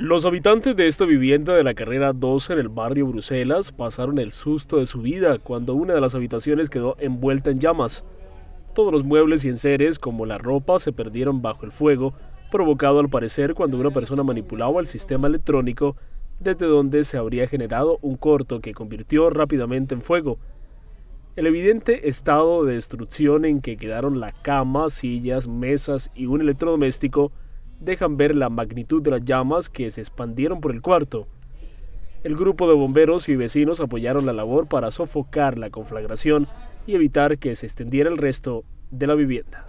Los habitantes de esta vivienda de la carrera 12 en el barrio Bruselas pasaron el susto de su vida cuando una de las habitaciones quedó envuelta en llamas. Todos los muebles y enseres, como la ropa, se perdieron bajo el fuego, provocado al parecer cuando una persona manipulaba el sistema electrónico desde donde se habría generado un corto que convirtió rápidamente en fuego. El evidente estado de destrucción en que quedaron la cama, sillas, mesas y un electrodoméstico dejan ver la magnitud de las llamas que se expandieron por el cuarto. El grupo de bomberos y vecinos apoyaron la labor para sofocar la conflagración y evitar que se extendiera el resto de la vivienda.